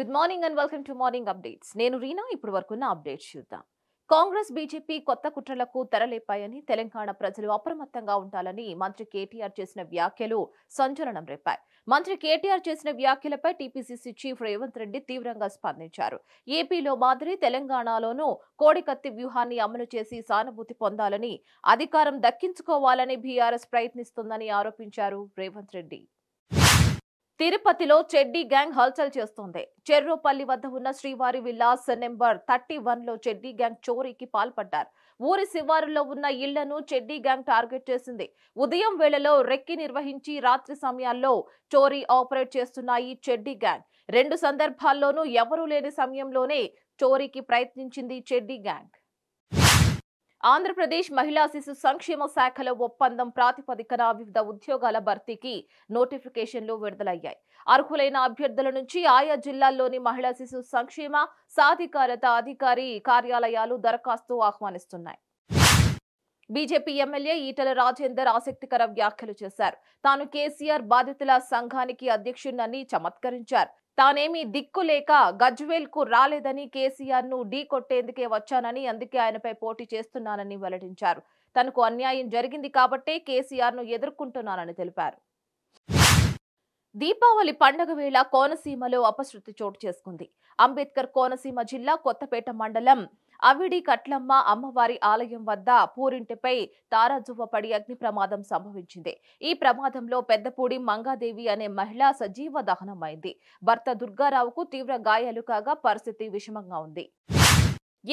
good morning and welcome to morning updates నేను రీనా ఇప్పుడు వరకున్న updates చూద్దాం కాంగ్రెస్ బీజేపీ కొత్త కుట్రలకు తెరలేపాయని తెలంగాణ ప్రజలు అప్రమత్తంగా ఉండాలని మంత్రి కేటీఆర్ చేసిన వ్యాఖ్యలు సంచలనం రేపాయి మంత్రి కేటీఆర్ చేసిన వ్యాఖ్యలపై టీపీసీసీ చీఫ్ రేవంత్ రెడ్డి తీవ్రంగా స్పందించారు ఏపీలో మాదిరి తెలంగాణలోనూ కోడికత్తి వ్యూహాన్ని అమలు చేసి సానుభూతి పొందాలని అధికారం దక్కించుకోవాలని బీఆర్ఎస్ ప్రయత్నిస్తుందని ఆరోపించారు రేవంత్ రెడ్డి తిరుపతిలో చెడ్డీ గ్యాంగ్ హల్చల్ చేస్తోంది చెర్రోపల్లి వద్ద ఉన్న శ్రీవారి విలాస్ నెంబర్ థర్టీ వన్లో చెడ్డీ గ్యాంగ్ చోరీకి పాల్పడ్డారు ఊరి శివారులో ఉన్న ఇళ్లను చెడ్డీ గ్యాంగ్ టార్గెట్ చేసింది ఉదయం వేళలో రెక్కి నిర్వహించి రాత్రి సమయాల్లో చోరీ ఆపరేట్ చేస్తున్న ఈ చెడ్డీ గ్యాంగ్ రెండు సందర్భాల్లోనూ ఎవరూ లేని సమయంలోనే చోరీకి ప్రయత్నించింది చెడ్డీ గ్యాంగ్ ఆంధ్రప్రదేశ్ మహిళా శిశు సంక్షేమ శాఖలో ఒప్పందం ప్రాతిపదికన వివిధ ఉద్యోగాల భర్తీకి నోటిఫికేషన్లు విడుదలయ్యాయి అర్హులైన అభ్యర్థుల నుంచి ఆయా జిల్లాల్లోని మహిళా శిశు సంక్షేమ సాధికారత అధికారి కార్యాలయాలు దరఖాస్తు ఆహ్వానిస్తున్నాయి బీజేపీ ఎమ్మెల్యే ఈటల రాజేందర్ ఆసక్తికర వ్యాఖ్యలు చేశారు తాను కేసీఆర్ బాధితుల సంఘానికి అధ్యక్షున్నని చమత్కరించారు తానేమీ దిక్కు లేక గజ్వేల్ కు రాలేదని కేసీఆర్ ను ఢీ కొట్టేందుకే వచ్చానని అందుకే ఆయనపై పోటీ చేస్తున్నానని వెల్లడించారు తనకు అన్యాయం జరిగింది కాబట్టే కేసీఆర్ ను ఎదుర్కొంటున్నానని తెలిపారు దీపావళి పండగ వేళ కోనసీమలో అపశృతి చోటు చేసుకుంది అంబేద్కర్ కోనసీమ జిల్లా కొత్తపేట మండలం అవిడి కట్లమ్మ అమ్మవారి ఆలయం వద్ద పూరింటిపై తారాజువ్వ పడి అగ్ని ప్రమాదం సంభవించింది ఈ ప్రమాదంలో పెద్దపూడి మంగాదేవి అనే మహిళ సజీవ దహనమైంది భర్త దుర్గారావుకు తీవ్ర గాయాలు కాగా పరిస్థితి విషమంగా ఉంది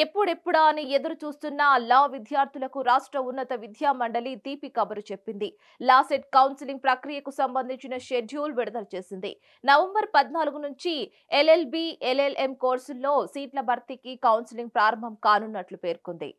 ఎప్పుడెప్పుడా అని ఎదురు చూస్తున్న లా విద్యార్థులకు రాష్ట్ర ఉన్నత విద్యా మండలి తీపి కబురు చెప్పింది లా సెట్ కౌన్సిలింగ్ ప్రక్రియకు సంబంధించిన షెడ్యూల్ విడుదల చేసింది నవంబర్ పద్నాలుగు నుంచి ఎల్ఎల్బి ఎల్ఎల్ఎం కోర్సుల్లో సీట్ల భర్తీకి కౌన్సిలింగ్ ప్రారంభం కానున్నట్లు పేర్కొంది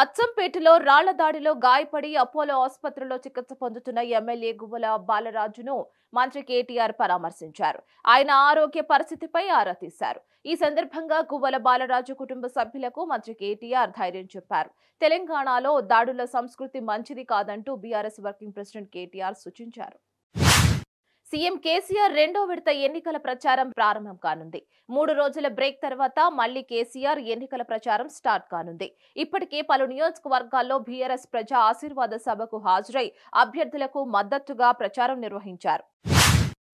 అచ్చంపేటలో రాళ్ల దాడిలో గాయపడి అపోలో ఆసుపత్రిలో చికిత్స పొందుతున్న ఎమ్మెల్యే గువ్వల బాలరాజును మంత్రి కేటీఆర్ పరామర్శించారు ఆయన ఆరోగ్య పరిస్థితిపై ఆరా తీశారు ఈ సందర్భంగా గువ్వల బాలరాజు కుటుంబ సభ్యులకు మంత్రి కేటీఆర్ ధైర్యం చెప్పారు తెలంగాణలో దాడుల సంస్కృతి మంచిది కాదంటూ బీఆర్ఎస్ వర్కింగ్ ప్రెసిడెంట్ కేటీఆర్ సూచించారు సీఎం కేసీఆర్ రెండో విడత ఎన్నికల ప్రచారం ప్రారంభం కానుంది మూడు రోజుల బ్రేక్ తర్వాత మళ్లీ కేసీఆర్ ఎన్నికల ప్రచారం స్టార్ట్ కానుంది ఇప్పటికే పలు నియోజకవర్గాల్లో బీఆర్ఎస్ ప్రజా ఆశీర్వాద సభకు హాజరై అభ్యర్థులకు మద్దతుగా ప్రచారం నిర్వహించారు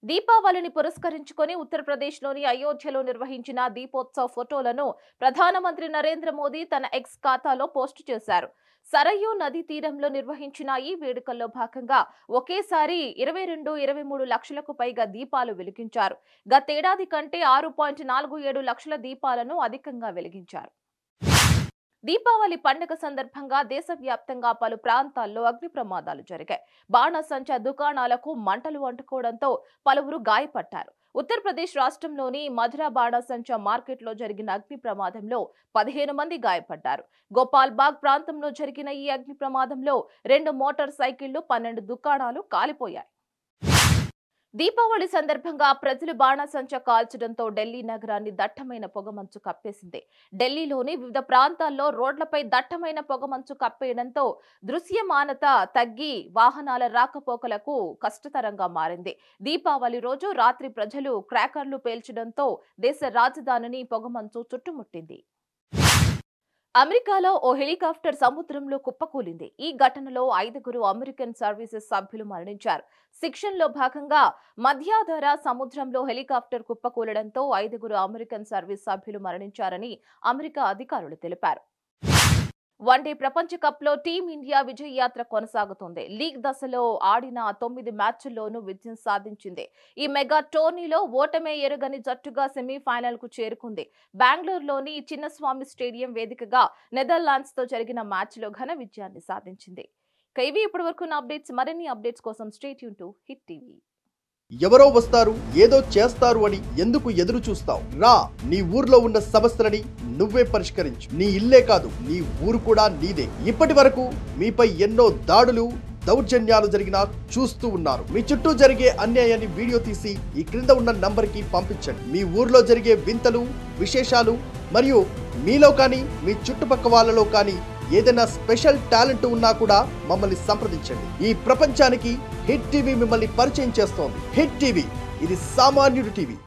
దీపావళిని పురస్కరించుకుని ఉత్తరప్రదేశ్లోని అయోధ్యలో నిర్వహించిన దీపోత్సవ ఫోటోలను ప్రధానమంత్రి నరేంద్ర మోదీ తన ఎక్స్ ఖాతాలో పోస్టు చేశారు సరయూ నదీ తీరంలో నిర్వహించిన ఈ వేడుకల్లో భాగంగా ఒకేసారి ఇరవై రెండు ఇరవై మూడు లక్షలకు పైగా దీపాలు వెలిగించారు గతేడాది కంటే ఆరు పాయింట్ నాలుగు ఏడు లక్షల దీపాలను అధికంగా వెలిగించారు దీపావళి పండుగ సందర్భంగా దేశవ్యాప్తంగా పలు ప్రాంతాల్లో అగ్ని ప్రమాదాలు జరిగాయి బాణసంచా దుకాణాలకు మంటలు అంటుకోవడంతో పలువురు గాయపడ్డారు ఉత్తరప్రదేశ్ రాష్ట్రంలోని మధురా బాణాసంచా మార్కెట్లో జరిగిన అగ్ని ప్రమాదంలో పదిహేను మంది గాయపడ్డారు గోపాల్బాగ్ ప్రాంతంలో జరిగిన ఈ అగ్ని ప్రమాదంలో రెండు మోటార్ సైకిళ్లు పన్నెండు దుకాణాలు కాలిపోయాయి దీపావళి సందర్భంగా ప్రజలు బాణాసంచ కాల్చడంతో ఢిల్లీ నగరాన్ని దట్టమైన పొగమంచు కప్పేసింది ఢిల్లీలోని వివిధ ప్రాంతాల్లో రోడ్లపై దట్టమైన పొగమంచు కప్పేయడంతో దృశ్యమానత తగ్గి వాహనాల రాకపోకలకు కష్టతరంగా మారింది దీపావళి రోజు రాత్రి ప్రజలు క్రాకర్లు పేల్చడంతో దేశ రాజధానిని పొగమంచు చుట్టుముట్టింది అమెరికాలో ఓ హెలికాప్టర్ సముద్రంలో కుప్పకూలింది ఈ ఘటనలో ఐదుగురు అమెరికన్ సర్వీసెస్ సభ్యులు మరణించారు శిక్షణలో భాగంగా మధ్యాధార సముద్రంలో హెలికాప్టర్ కుప్పకూలడంతో ఐదుగురు అమెరికన్ సర్వీస్ సభ్యులు మరణించారని అమెరికా అధికారులు తెలిపారు వన్డే ప్రపంచ లో టీమిండియా విజయ యాత్ర కొనసాగుతుంది లీగ్ దశలో ఆడిన తొమ్మిది మ్యాచ్ల్లోనూ విజయం సాధించింది ఈ మెగా టోర్నీలో ఓటమే ఎరుగని జట్టుగా సెమీఫైనల్కు చేరుకుంది బెంగళూరులోని చిన్నస్వామి స్టేడియం వేదికగా నెదర్లాండ్స్ తో జరిగిన మ్యాచ్లో ఘన విజయాన్ని సాధించింది ఇవి ఇప్పటి వరకు అప్డేట్స్ మరిన్ని అప్డేట్స్ కోసం స్టేట్ యూన్ టు హిట్ టీవీ ఎవరో వస్తారు ఏదో చేస్తారు అని ఎందుకు ఎదురు చూస్తావు రా నీ ఊర్లో ఉన్న సమస్యలని నువ్వే పరిష్కరించు నీ ఇల్లే కాదు నీ ఊరు కూడా నీదే ఇప్పటి వరకు మీపై ఎన్నో దాడులు దౌర్జన్యాలు జరిగినా చూస్తూ ఉన్నారు మీ చుట్టూ జరిగే అన్యాయాన్ని వీడియో తీసి ఈ క్రింద ఉన్న కి పంపించండి మీ ఊర్లో జరిగే వింతలు విశేషాలు మరియు మీలో కానీ మీ చుట్టుపక్క వాళ్ళలో కానీ ఏదైనా స్పెషల్ టాలెంట్ ఉన్నా కూడా మమ్మల్ని సంప్రదించండి ఈ ప్రపంచానికి హిట్ టీవీ మిమ్మల్ని పరిచయం చేస్తోంది హిట్ టీవీ ఇది సామాన్యుడు టీవీ